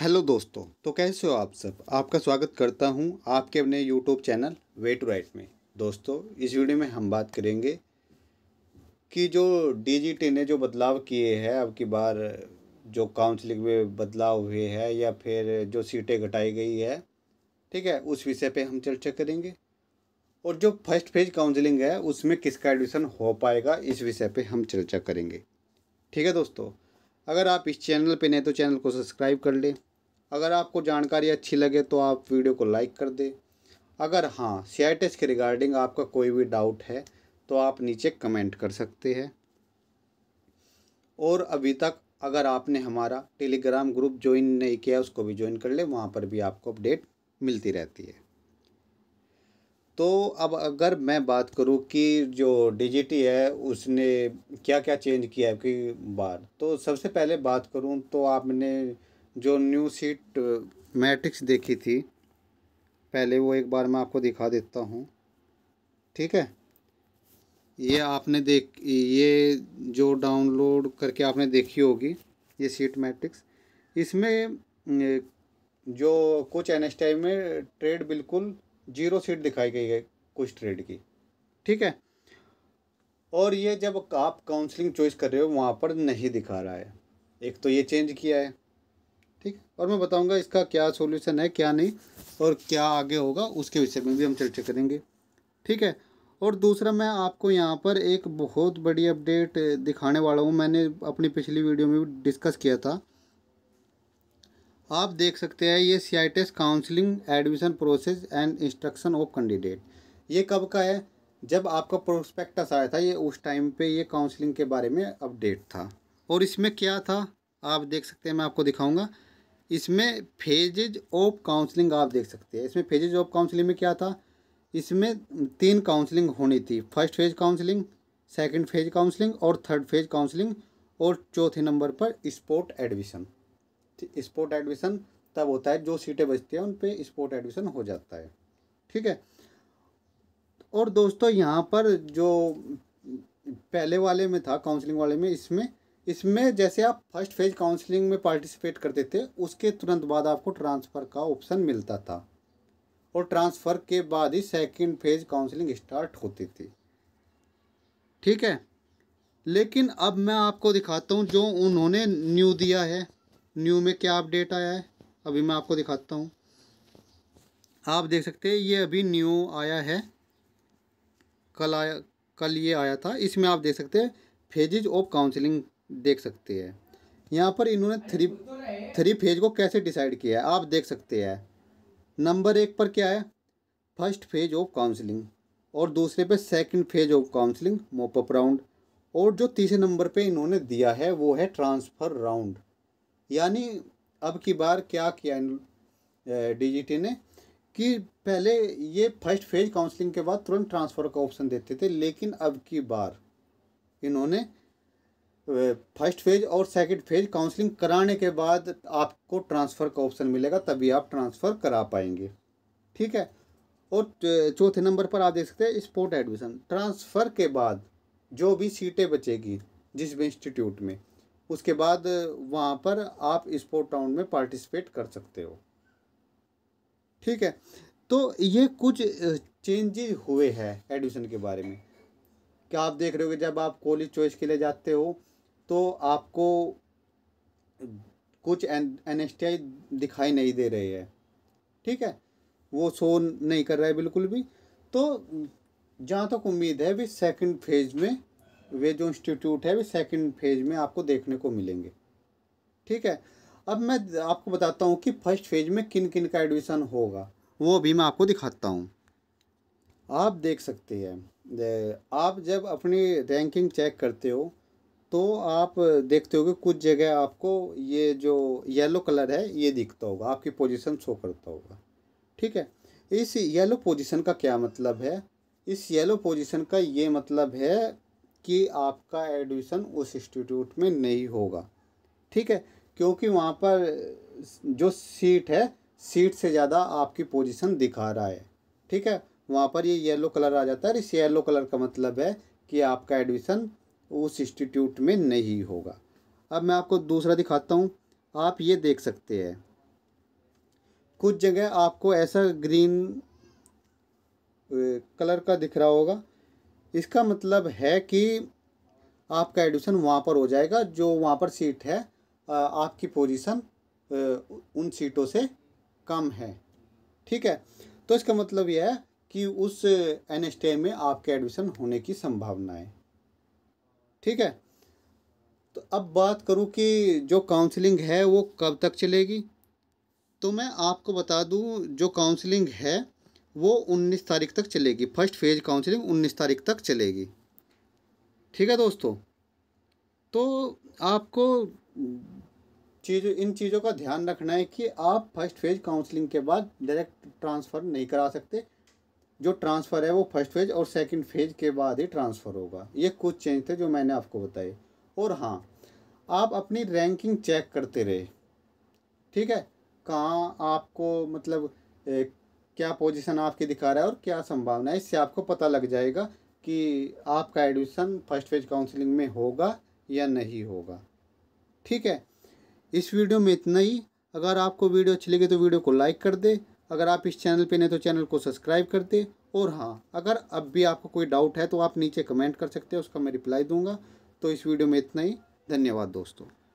hello दोस्तों तो कैसे हो आप सब आपका स्वागत करता हूं आपके अपने YouTube channel Way to Right में दोस्तों इस वीडियो में हम बात करेंगे कि जो डीजीटी ने जो बदलाव किए हैं अब की बार जो काउंसलिंग में बदलाव हुए हैं या फिर जो सीटें घटाई गई है ठीक है उस विषय पे हम चर्चा करेंगे और जो फर्स्ट फेज काउंसलिंग है उसमें किसका एडमिशन हो पाएगा इस विषय पर हम चर्चा करेंगे ठीक है दोस्तों अगर आप इस चैनल पे नहीं तो चैनल को सब्सक्राइब कर लें अगर आपको जानकारी अच्छी लगे तो आप वीडियो को लाइक कर दें अगर हाँ सीआईटीएस के रिगार्डिंग आपका कोई भी डाउट है तो आप नीचे कमेंट कर सकते हैं और अभी तक अगर आपने हमारा टेलीग्राम ग्रुप ज्वाइन नहीं किया उसको भी ज्वाइन कर ले वहाँ पर भी आपको अपडेट मिलती रहती है तो अब अगर मैं बात करूँ कि जो डीजीटी है उसने क्या क्या चेंज किया है कि बार तो सबसे पहले बात करूँ तो आपने जो न्यू सीट मैट्रिक्स देखी थी पहले वो एक बार मैं आपको दिखा देता हूँ ठीक है ये आपने देख ये जो डाउनलोड करके आपने देखी होगी ये सीट मैट्रिक्स इसमें जो कुछ एन में ट्रेड बिल्कुल जीरो सीट दिखाई गई है कुछ ट्रेड की ठीक है और ये जब आप काउंसलिंग चॉइस कर रहे हो वहाँ पर नहीं दिखा रहा है एक तो ये चेंज किया है ठीक और मैं बताऊंगा इसका क्या सोल्यूशन है क्या नहीं और क्या आगे होगा उसके विषय में भी हम चर्चा करेंगे ठीक है और दूसरा मैं आपको यहाँ पर एक बहुत बड़ी अपडेट दिखाने वाला हूँ मैंने अपनी पिछली वीडियो में भी डिस्कस किया था आप देख सकते हैं ये C I test counselling admission process and instruction of candidate ये कब का है जब आपका प्रोस्पेक्टस आया था ये उस टाइम पे ये काउंसलिंग के बारे में अपडेट था और इसमें क्या था आप देख सकते हैं मैं आपको दिखाऊंगा इसमें फेजेज ऑफ काउंसलिंग आप देख सकते हैं इसमें फेजेज ऑफ काउंसलिंग में क्या था इसमें तीन काउंसलिंग होनी थी first phase counselling second phase counselling और थर्ड फेज काउंसलिंग और चौथे नंबर पर स्पोर्ट एडमिशन स्पोर्ट एडमिशन तब होता है जो सीटें बचती हैं उन पर स्पोर्ट एडमिशन हो जाता है ठीक है और दोस्तों यहाँ पर जो पहले वाले में था काउंसलिंग वाले में इसमें इसमें जैसे आप फर्स्ट फेज काउंसलिंग में पार्टिसिपेट करते थे उसके तुरंत बाद आपको ट्रांसफ़र का ऑप्शन मिलता था और ट्रांसफ़र के बाद ही सेकंड फेज काउंसलिंग स्टार्ट होती थी ठीक है लेकिन अब मैं आपको दिखाता हूँ जो उन्होंने न्यू दिया है न्यू में क्या अपडेट आया है अभी मैं आपको दिखाता हूँ आप देख सकते हैं ये अभी न्यू आया है कल आया कल ये आया था इसमें आप देख सकते हैं फेजेज ऑफ काउंसलिंग देख सकते हैं यहाँ पर इन्होंने थ्री तो थ्री फेज को कैसे डिसाइड किया है आप देख सकते हैं नंबर एक पर क्या है फर्स्ट फेज ऑफ काउंसलिंग और दूसरे पे second phase of counselling mop up round और जो तीसरे नंबर पे इन्होंने दिया है वो है ट्रांसफ़र राउंड यानी अब की बार क्या किया डीजीटी ने कि पहले ये फर्स्ट फेज काउंसलिंग के बाद तुरंत ट्रांसफ़र का ऑप्शन देते थे लेकिन अब की बार इन्होंने फर्स्ट फेज और सेकंड फेज काउंसलिंग कराने के बाद आपको ट्रांसफ़र का ऑप्शन मिलेगा तभी आप ट्रांसफ़र करा पाएंगे ठीक है और चौथे नंबर पर आप देख सकते हैं स्पोर्ट एडमिशन ट्रांसफ़र के बाद जो भी सीटें बचेगी जिस भी इंस्टीट्यूट में उसके बाद वहाँ पर आप स्पोर्ट राउंड में पार्टिसिपेट कर सकते हो ठीक है तो ये कुछ चेंजेज हुए हैं एडमिशन के बारे में क्या आप देख रहे हो कि जब आप कॉलेज चॉइस के लिए जाते हो तो आपको कुछ एन एस टी आई दिखाई नहीं दे रही है ठीक है वो शो नहीं कर रहा है बिल्कुल भी तो जहाँ तक उम्मीद है भी सेकंड फेज में वे जो इंस्टीट्यूट है वे सेकंड फेज में आपको देखने को मिलेंगे ठीक है अब मैं आपको बताता हूँ कि फर्स्ट फेज में किन किन का एडमिशन होगा वो भी मैं आपको दिखाता हूँ आप देख सकते हैं आप जब अपनी रैंकिंग चेक करते हो तो आप देखते हो कुछ जगह आपको ये जो येलो कलर है ये दिखता होगा आपकी पोजीशन शो करता होगा ठीक है इस येलो पोजीशन का क्या मतलब है इस येलो पोजीशन का ये मतलब है कि आपका एडमिशन उस इंस्टीट्यूट में नहीं होगा ठीक है क्योंकि वहाँ पर जो सीट है सीट से ज़्यादा आपकी पोजीशन दिखा रहा है ठीक है वहाँ पर ये येलो कलर आ जाता है इस येलो कलर का मतलब है कि आपका एडमिशन उस इंस्टीट्यूट में नहीं होगा अब मैं आपको दूसरा दिखाता हूँ आप ये देख सकते हैं कुछ जगह आपको ऐसा ग्रीन कलर का दिख रहा होगा इसका मतलब है कि आपका एडमिशन वहाँ पर हो जाएगा जो वहाँ पर सीट है आपकी पोजीशन उन सीटों से कम है ठीक है तो इसका मतलब यह है कि उस एन में आपके एडमिशन होने की संभावना है ठीक है तो अब बात करूँ कि जो काउंसलिंग है वो कब तक चलेगी तो मैं आपको बता दूँ जो काउंसलिंग है वो 19 तारीख तक चलेगी फर्स्ट फेज काउंसलिंग 19 तारीख तक चलेगी ठीक है दोस्तों तो आपको चीज़ इन चीज़ों का ध्यान रखना है कि आप फर्स्ट फेज काउंसलिंग के बाद डायरेक्ट ट्रांसफ़र नहीं करा सकते जो ट्रांसफ़र है वो फर्स्ट फेज और सेकंड फेज के बाद ही ट्रांसफ़र होगा ये कुछ चेंज थे जो मैंने आपको बताए और हाँ आप अपनी रैंकिंग चेक करते रहे ठीक है कहाँ आपको मतलब ए, क्या पोजीशन आपकी दिखा रहा है और क्या संभावना है इससे आपको पता लग जाएगा कि आपका एडमिशन फर्स्ट फेज काउंसलिंग में होगा या नहीं होगा ठीक है इस वीडियो में इतना ही अगर आपको वीडियो अच्छी लगे तो वीडियो को लाइक कर दे अगर आप इस चैनल पे नहीं तो चैनल को सब्सक्राइब कर दें और हाँ अगर अब भी आपको कोई डाउट है तो आप नीचे कमेंट कर सकते हैं उसका मैं रिप्लाई दूंगा तो इस वीडियो में इतना ही धन्यवाद दोस्तों